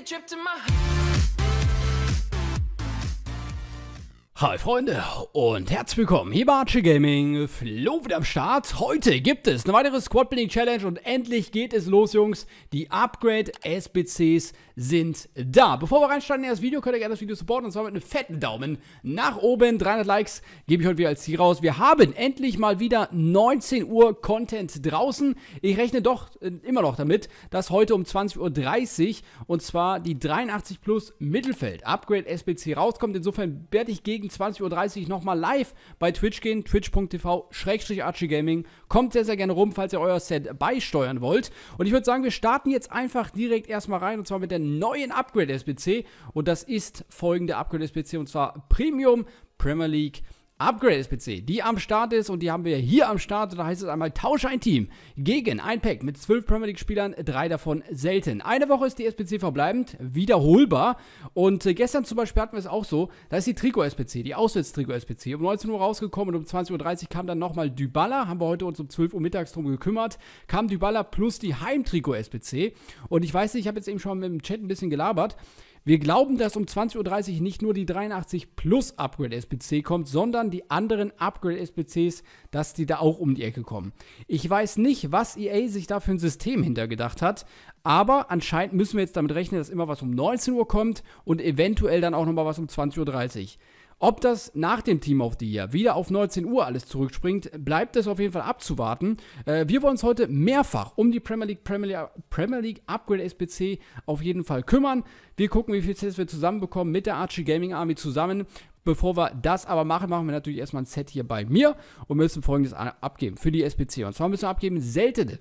a trip to my Hi Freunde und herzlich willkommen hier bei Archie Gaming, Flo wieder am Start. Heute gibt es eine weitere Squad Building Challenge und endlich geht es los Jungs. Die Upgrade SBCs sind da. Bevor wir reinsteigen in das Video, könnt ihr gerne das Video supporten und zwar mit einem fetten Daumen nach oben. 300 Likes gebe ich heute wieder als Ziel raus. Wir haben endlich mal wieder 19 Uhr Content draußen. Ich rechne doch äh, immer noch damit, dass heute um 20.30 Uhr und zwar die 83 plus Mittelfeld Upgrade SBC rauskommt. Insofern werde ich gegen 20.30 Uhr nochmal live bei Twitch gehen, twitch.tv-archiegaming. Kommt sehr, sehr gerne rum, falls ihr euer Set beisteuern wollt. Und ich würde sagen, wir starten jetzt einfach direkt erstmal rein und zwar mit der neuen Upgrade SBC. Und das ist folgende Upgrade SBC und zwar Premium Premier League Upgrade SPC, die am Start ist und die haben wir hier am Start. Da heißt es einmal, tausche ein Team gegen ein Pack mit zwölf Premier League Spielern, drei davon selten. Eine Woche ist die SPC verbleibend, wiederholbar. Und äh, gestern zum Beispiel hatten wir es auch so, da ist die Trikot-SPC, die Auswärtstrikot-SPC, um 19 Uhr rausgekommen und um 20.30 Uhr kam dann nochmal Dybala, haben wir heute uns um 12 Uhr mittags drum gekümmert, kam Dybala plus die Heimtrikot-SPC. Und ich weiß nicht, ich habe jetzt eben schon mit dem Chat ein bisschen gelabert, wir glauben, dass um 20.30 Uhr nicht nur die 83 Plus Upgrade SBC kommt, sondern die anderen Upgrade SBCs, dass die da auch um die Ecke kommen. Ich weiß nicht, was EA sich da für ein System hintergedacht hat, aber anscheinend müssen wir jetzt damit rechnen, dass immer was um 19 Uhr kommt und eventuell dann auch nochmal was um 20.30 Uhr. Ob das nach dem Team of the Year wieder auf 19 Uhr alles zurückspringt, bleibt es auf jeden Fall abzuwarten. Äh, wir wollen uns heute mehrfach um die Premier League, Premier League, Premier League Upgrade SPC auf jeden Fall kümmern. Wir gucken, wie viel Sets wir zusammenbekommen mit der Archie Gaming Army zusammen. Bevor wir das aber machen, machen wir natürlich erstmal ein Set hier bei mir und müssen folgendes abgeben für die SPC. Und zwar müssen wir abgeben seltene,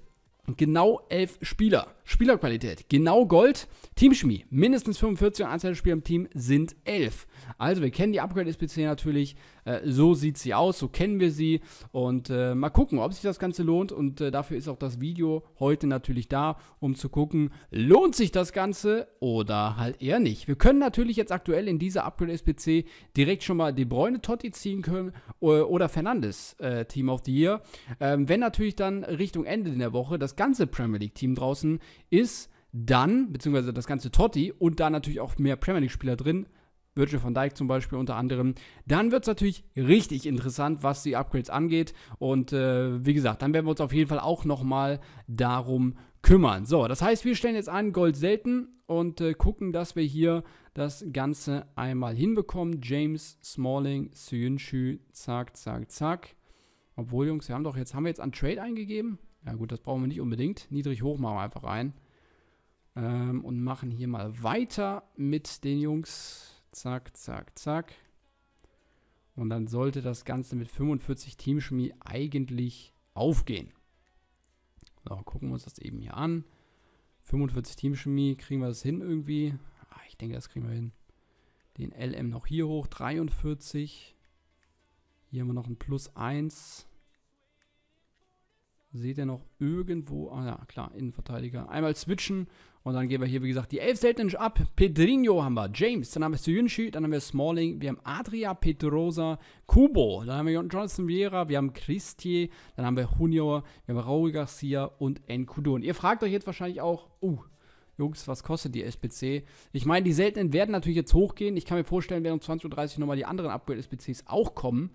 genau elf Spieler. Spielerqualität, genau Gold. Teamchemie, mindestens 45 und Anzahl Spieler im Team sind 11. Also wir kennen die Upgrade-SPC natürlich, äh, so sieht sie aus, so kennen wir sie und äh, mal gucken, ob sich das Ganze lohnt und äh, dafür ist auch das Video heute natürlich da, um zu gucken, lohnt sich das Ganze oder halt eher nicht. Wir können natürlich jetzt aktuell in dieser Upgrade-SPC direkt schon mal De Bruyne Totti ziehen können äh, oder Fernandes äh, Team of the Year. Ähm, wenn natürlich dann Richtung Ende der Woche das ganze Premier League-Team draußen ist dann, beziehungsweise das ganze Totti und da natürlich auch mehr Premier League-Spieler drin, Virgil von Dijk zum Beispiel unter anderem, dann wird es natürlich richtig interessant, was die Upgrades angeht. Und äh, wie gesagt, dann werden wir uns auf jeden Fall auch nochmal darum kümmern. So, das heißt, wir stellen jetzt ein Gold selten und äh, gucken, dass wir hier das Ganze einmal hinbekommen. James, Smalling, Suyunshu, zack, zack, zack. Obwohl, Jungs, wir haben doch jetzt, haben wir jetzt einen Trade eingegeben? Ja gut, das brauchen wir nicht unbedingt. Niedrig-hoch machen wir einfach rein. Ähm, und machen hier mal weiter mit den Jungs. Zack, zack, zack. Und dann sollte das Ganze mit 45 Teamchemie eigentlich aufgehen. So, gucken wir uns das eben hier an. 45 Teamchemie, kriegen wir das hin irgendwie? Ah, ich denke, das kriegen wir hin. Den LM noch hier hoch, 43. Hier haben wir noch ein Plus 1. Seht ihr noch irgendwo? Ah ja, klar, Innenverteidiger. Einmal switchen und dann gehen wir hier, wie gesagt, die 11 seltenen ab. Pedrinho haben wir, James, dann haben wir Suyunshi, dann haben wir Smalling, wir haben Adria Pedrosa, Kubo, dann haben wir Jonathan Vieira, wir haben Christie, dann haben wir Junior, wir haben Raul Garcia und Nkudu. Und ihr fragt euch jetzt wahrscheinlich auch, uh, Jungs, was kostet die SPC? Ich meine, die seltenen werden natürlich jetzt hochgehen. Ich kann mir vorstellen, während um 20.30 Uhr nochmal die anderen Upgrade-SPCs auch kommen.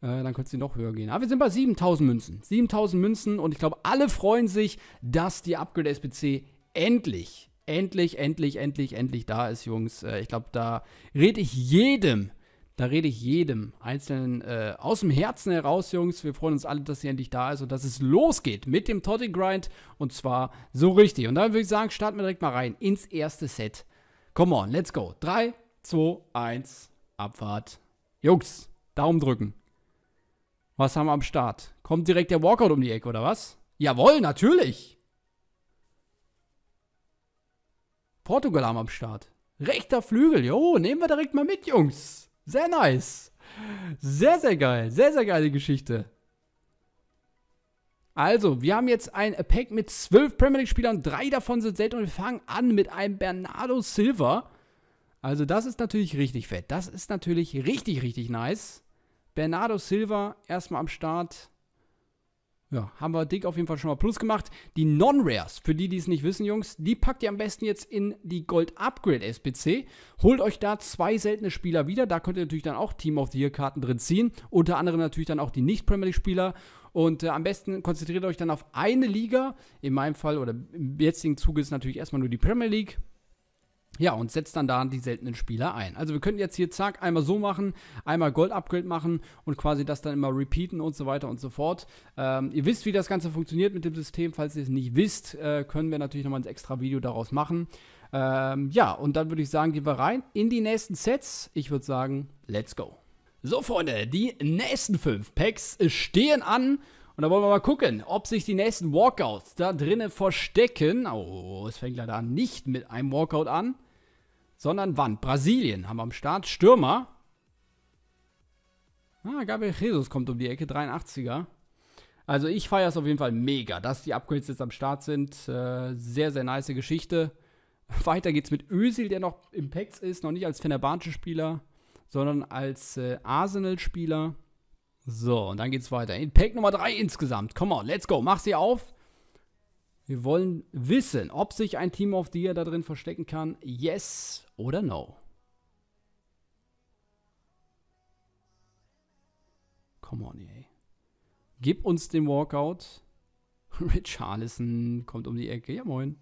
Äh, dann könnte sie noch höher gehen. Aber ah, wir sind bei 7000 Münzen. 7000 Münzen und ich glaube, alle freuen sich, dass die Upgrade SPC endlich, endlich, endlich, endlich, endlich da ist, Jungs. Äh, ich glaube, da rede ich jedem, da rede ich jedem Einzelnen äh, aus dem Herzen heraus, Jungs. Wir freuen uns alle, dass sie endlich da ist und dass es losgeht mit dem Toddy Grind und zwar so richtig. Und dann würde ich sagen, starten wir direkt mal rein ins erste Set. Come on, let's go. 3, 2, 1, Abfahrt. Jungs, Daumen drücken. Was haben wir am Start? Kommt direkt der Walkout um die Ecke, oder was? Jawohl, natürlich. Portugal haben wir am Start. Rechter Flügel, jo, nehmen wir direkt mal mit, Jungs. Sehr nice. Sehr, sehr geil. Sehr, sehr geile Geschichte. Also, wir haben jetzt ein Pack mit zwölf Premier League-Spielern. Drei davon sind selten und wir fangen an mit einem Bernardo Silva. Also, das ist natürlich richtig fett. Das ist natürlich richtig, richtig nice. Bernardo Silva erstmal am Start. Ja, haben wir dick auf jeden Fall schon mal Plus gemacht. Die Non-Rares, für die, die es nicht wissen, Jungs, die packt ihr am besten jetzt in die Gold Upgrade SPC. Holt euch da zwei seltene Spieler wieder. Da könnt ihr natürlich dann auch Team of the Year Karten drin ziehen. Unter anderem natürlich dann auch die Nicht-Premier League Spieler. Und äh, am besten konzentriert euch dann auf eine Liga. In meinem Fall oder im jetzigen Zuge ist natürlich erstmal nur die Premier League. Ja, und setzt dann da die seltenen Spieler ein. Also wir könnten jetzt hier zack, einmal so machen, einmal Gold-Upgrade machen und quasi das dann immer repeaten und so weiter und so fort. Ähm, ihr wisst, wie das Ganze funktioniert mit dem System. Falls ihr es nicht wisst, äh, können wir natürlich nochmal ein extra Video daraus machen. Ähm, ja, und dann würde ich sagen, gehen wir rein in die nächsten Sets. Ich würde sagen, let's go. So, Freunde, die nächsten fünf Packs stehen an. Und da wollen wir mal gucken, ob sich die nächsten Walkouts da drinnen verstecken. Oh, es fängt leider nicht mit einem Walkout an sondern wann. Brasilien haben wir am Start. Stürmer. Ah, Gabriel Jesus kommt um die Ecke, 83er. Also ich feiere es auf jeden Fall mega, dass die Upgrades jetzt am Start sind. Äh, sehr, sehr nice Geschichte. Weiter geht's mit Özil, der noch im Packs ist, noch nicht als Fenerbahnsche spieler sondern als äh, Arsenal-Spieler. So, und dann geht's weiter. In Pack Nummer 3 insgesamt. Come on, let's go. Mach sie auf. Wir wollen wissen, ob sich ein Team of the Year da drin verstecken kann. Yes oder no? Come on, ey. Gib uns den Walkout. Rich Harlison kommt um die Ecke. Ja, moin.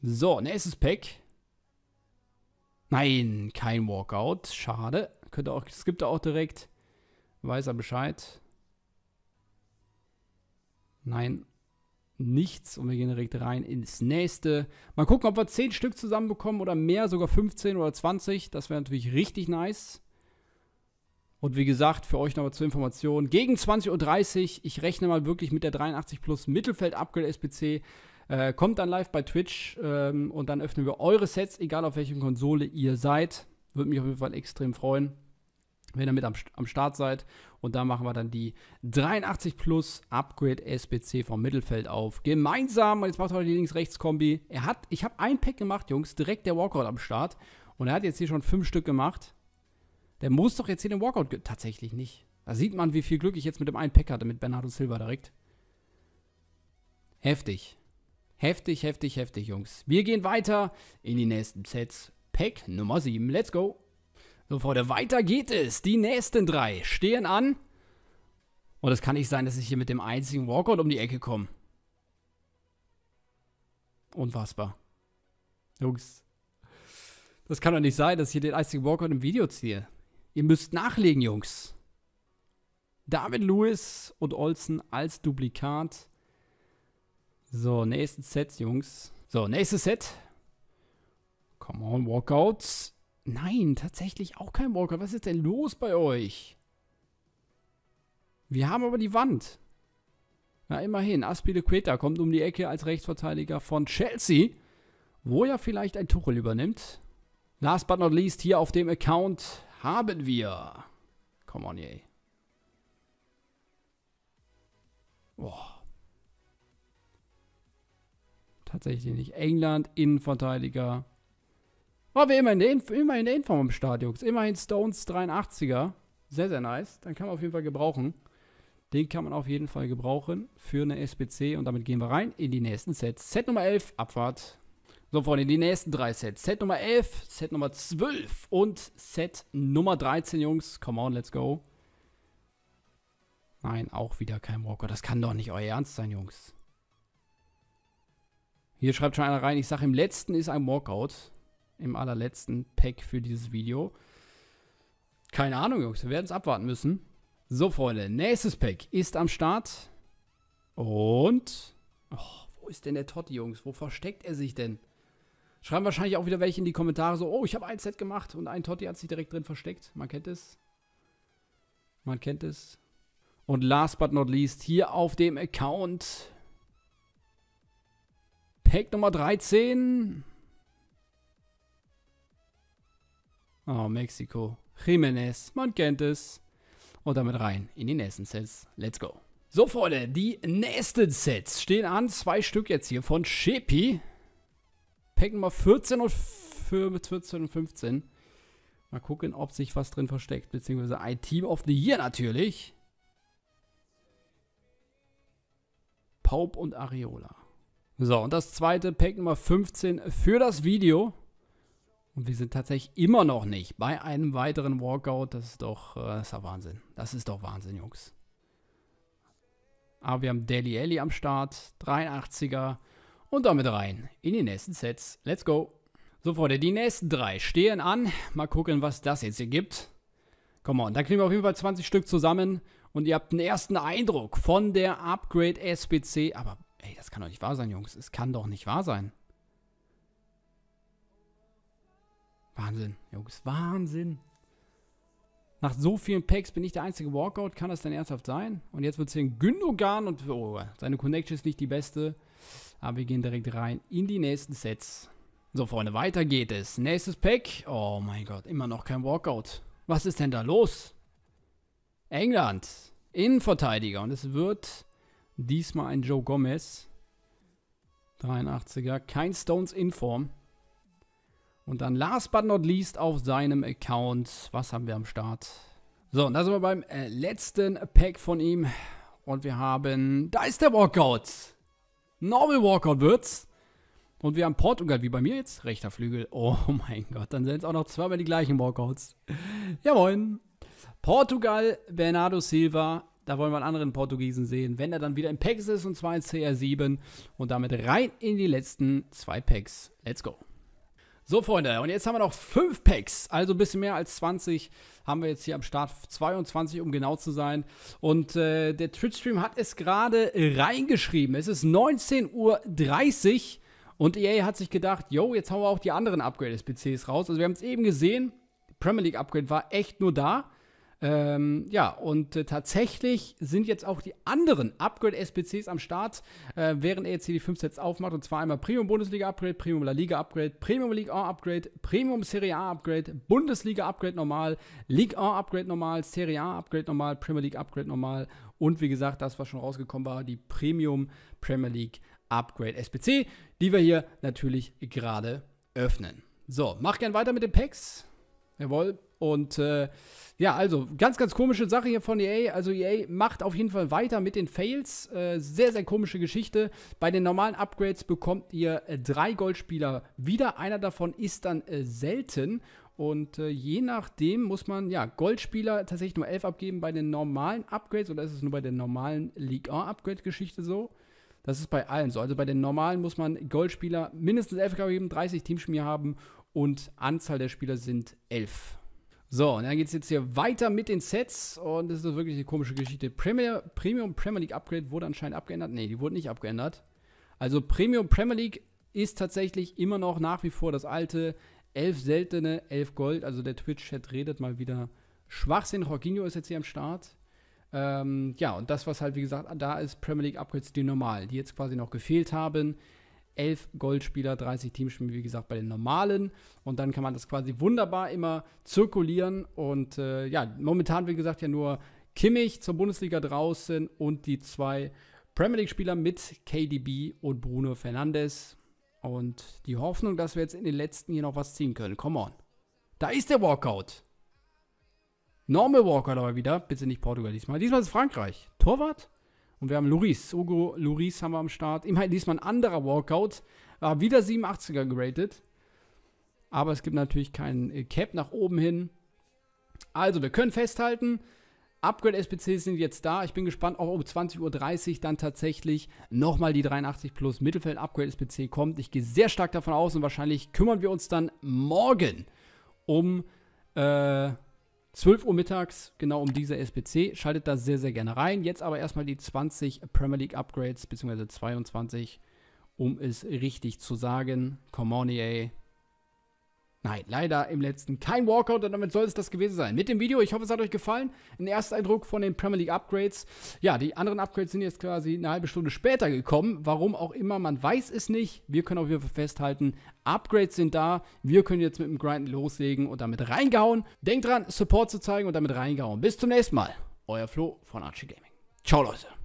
So, nächstes Pack. Nein, kein Walkout. Schade. Könnte auch, es gibt auch direkt. Weiß er Bescheid. Nein, nichts und wir gehen direkt rein ins nächste. Mal gucken, ob wir 10 Stück zusammenbekommen oder mehr, sogar 15 oder 20. Das wäre natürlich richtig nice. Und wie gesagt, für euch nochmal zur Information, gegen 20.30 Uhr, ich rechne mal wirklich mit der 83 Plus Mittelfeld-Upgrade SPC. Äh, kommt dann live bei Twitch ähm, und dann öffnen wir eure Sets, egal auf welcher Konsole ihr seid. Würde mich auf jeden Fall extrem freuen wenn ihr mit am, am Start seid. Und da machen wir dann die 83 Plus Upgrade SBC vom Mittelfeld auf. Gemeinsam, und jetzt macht er die Links-Rechts-Kombi. Er hat, ich habe ein Pack gemacht, Jungs, direkt der Walkout am Start. Und er hat jetzt hier schon fünf Stück gemacht. Der muss doch jetzt hier den Walkout, tatsächlich nicht. Da sieht man, wie viel Glück ich jetzt mit dem einen Pack hatte, mit Bernardo Silva direkt. Heftig. Heftig, heftig, heftig, Jungs. Wir gehen weiter in die nächsten Sets. Pack Nummer 7. Let's go. So, Freunde, weiter geht es. Die nächsten drei stehen an. Und es kann nicht sein, dass ich hier mit dem einzigen Walkout um die Ecke komme. Unfassbar. Jungs. Das kann doch nicht sein, dass ich hier den einzigen Walkout im Video ziehe. Ihr müsst nachlegen, Jungs. David Lewis und Olsen als Duplikat. So, nächstes Set, Jungs. So, nächstes Set. Come on, Walkouts. Nein, tatsächlich auch kein Walker. Was ist denn los bei euch? Wir haben aber die Wand. Na, immerhin. Aspilicueta kommt um die Ecke als Rechtsverteidiger von Chelsea, wo ja vielleicht ein Tuchel übernimmt. Last but not least, hier auf dem Account haben wir... Come on, yay. Boah. Tatsächlich nicht. England, Innenverteidiger, aber oh, wir immerhin in, immerhin in Form im Stadion. Immerhin Stones 83er. Sehr, sehr nice. Dann kann man auf jeden Fall gebrauchen. Den kann man auf jeden Fall gebrauchen für eine SPC. Und damit gehen wir rein in die nächsten Sets. Set Nummer 11, Abfahrt. So, Freunde, die nächsten drei Sets. Set Nummer 11, Set Nummer 12 und Set Nummer 13, Jungs. Come on, let's go. Nein, auch wieder kein Walker. Das kann doch nicht euer Ernst sein, Jungs. Hier schreibt schon einer rein, ich sage, im letzten ist ein Walkout im allerletzten Pack für dieses Video. Keine Ahnung, Jungs, wir werden es abwarten müssen. So, Freunde, nächstes Pack ist am Start. Und... Oh, wo ist denn der Totti, Jungs? Wo versteckt er sich denn? Schreiben wahrscheinlich auch wieder welche in die Kommentare so, oh, ich habe ein Set gemacht und ein Totti hat sich direkt drin versteckt. Man kennt es. Man kennt es. Und last but not least, hier auf dem Account Pack Nummer 13. Oh, Mexiko. Jiménez, man kennt es. Und damit rein in die nächsten Sets. Let's go. So, Freunde, die nächsten Sets stehen an. Zwei Stück jetzt hier von Shepi. Pack Nummer 14 und 14 und 15. Mal gucken, ob sich was drin versteckt. Beziehungsweise ein Team of the Year natürlich. Paub und Areola. So, und das zweite Pack Nummer 15 für das Video. Und wir sind tatsächlich immer noch nicht bei einem weiteren Walkout. Das ist doch, äh, das ist doch Wahnsinn. Das ist doch Wahnsinn, Jungs. Aber wir haben Deli Alli am Start, 83er und damit rein in die nächsten Sets. Let's go! So, Freunde, die nächsten drei stehen an. Mal gucken, was das jetzt hier gibt. Come on, da kriegen wir auf jeden Fall 20 Stück zusammen und ihr habt einen ersten Eindruck von der Upgrade SBC. Aber, ey, das kann doch nicht wahr sein, Jungs. Es kann doch nicht wahr sein. Wahnsinn, Jungs, Wahnsinn. Nach so vielen Packs bin ich der einzige Walkout. Kann das denn ernsthaft sein? Und jetzt wird es hier ein Gündogan und oh, seine Connection ist nicht die beste. Aber wir gehen direkt rein in die nächsten Sets. So, Freunde, weiter geht es. Nächstes Pack. Oh mein Gott, immer noch kein Walkout. Was ist denn da los? England. Innenverteidiger. Und es wird diesmal ein Joe Gomez. 83er. Kein Stones in Form. Und dann last but not least auf seinem Account. Was haben wir am Start? So, und da sind wir beim äh, letzten Pack von ihm. Und wir haben, da ist der Walkout. Normal Walkout wird's. Und wir haben Portugal, oh wie bei mir jetzt, rechter Flügel. Oh mein Gott, dann sind es auch noch zweimal die gleichen Walkouts. ja, moin. Portugal, Bernardo Silva. Da wollen wir einen anderen Portugiesen sehen, wenn er dann wieder im Packs ist, und zwar in CR7. Und damit rein in die letzten zwei Packs. Let's go. So, Freunde, und jetzt haben wir noch 5 Packs, also ein bisschen mehr als 20 haben wir jetzt hier am Start, 22 um genau zu sein. Und äh, der Twitch-Stream hat es gerade reingeschrieben, es ist 19.30 Uhr und EA hat sich gedacht, yo, jetzt haben wir auch die anderen Upgrade des PCs raus. Also wir haben es eben gesehen, Premier League Upgrade war echt nur da. Ähm, ja, und äh, tatsächlich sind jetzt auch die anderen Upgrade-SPCs am Start, äh, während er jetzt hier die fünf Sets aufmacht. Und zwar einmal Premium Bundesliga-Upgrade, Premium La Liga-Upgrade, Premium League A-Upgrade, Premium Serie A-Upgrade, Bundesliga-Upgrade normal, League A-Upgrade normal, Serie A-Upgrade normal, Premier League-Upgrade normal. Und wie gesagt, das, was schon rausgekommen war, die Premium Premier League Upgrade SPC, die wir hier natürlich gerade öffnen. So, mach gern weiter mit den Packs. Jawohl, und äh, ja, also ganz, ganz komische Sache hier von EA. Also EA macht auf jeden Fall weiter mit den Fails. Äh, sehr, sehr komische Geschichte. Bei den normalen Upgrades bekommt ihr äh, drei Goldspieler wieder. Einer davon ist dann äh, selten. Und äh, je nachdem muss man, ja, Goldspieler tatsächlich nur 11 abgeben bei den normalen Upgrades oder ist es nur bei der normalen League 1 Upgrade-Geschichte so? Das ist bei allen so. Also bei den normalen muss man Goldspieler mindestens 11 abgeben, 30 Teamspiele haben und Anzahl der Spieler sind 11. So, und dann geht es jetzt hier weiter mit den Sets. Und das ist wirklich eine komische Geschichte. Premier, Premium Premier League Upgrade wurde anscheinend abgeändert. Ne, die wurde nicht abgeändert. Also Premium Premier League ist tatsächlich immer noch nach wie vor das alte. Elf seltene, elf Gold. Also der Twitch-Chat redet mal wieder Schwachsinn. Jorginho ist jetzt hier am Start. Ähm, ja, und das, was halt, wie gesagt, da ist Premier League Upgrades die normal, die jetzt quasi noch gefehlt haben elf Goldspieler, 30 Teamspieler, wie gesagt, bei den normalen. Und dann kann man das quasi wunderbar immer zirkulieren. Und äh, ja, momentan, wie gesagt, ja nur Kimmich zur Bundesliga draußen und die zwei Premier League-Spieler mit KDB und Bruno Fernandes. Und die Hoffnung, dass wir jetzt in den letzten hier noch was ziehen können. Come on. Da ist der Walkout. Normal Walkout aber wieder. Bitte nicht Portugal diesmal. Diesmal ist es Frankreich. Torwart? Und wir haben Luris. Ugo Luris haben wir am Start. Immerhin diesmal ein anderer Walkout. War wieder 87er geratet. Aber es gibt natürlich keinen äh, Cap nach oben hin. Also, wir können festhalten, Upgrade-SPCs sind jetzt da. Ich bin gespannt, ob um 20.30 Uhr dann tatsächlich nochmal die 83 Plus Mittelfeld-Upgrade-SPC kommt. Ich gehe sehr stark davon aus und wahrscheinlich kümmern wir uns dann morgen um äh, 12 Uhr mittags, genau um diese SPC. Schaltet da sehr, sehr gerne rein. Jetzt aber erstmal die 20 Premier League Upgrades, beziehungsweise 22, um es richtig zu sagen. Come on, EA. Nein, leider im letzten kein Walkout und damit soll es das gewesen sein. Mit dem Video, ich hoffe, es hat euch gefallen. Ein Ersteindruck von den Premier League Upgrades. Ja, die anderen Upgrades sind jetzt quasi eine halbe Stunde später gekommen. Warum auch immer, man weiß es nicht. Wir können auf jeden Fall festhalten, Upgrades sind da. Wir können jetzt mit dem Grind loslegen und damit reingehauen. Denkt dran, Support zu zeigen und damit reingehauen. Bis zum nächsten Mal. Euer Flo von Archie Gaming. Ciao, Leute.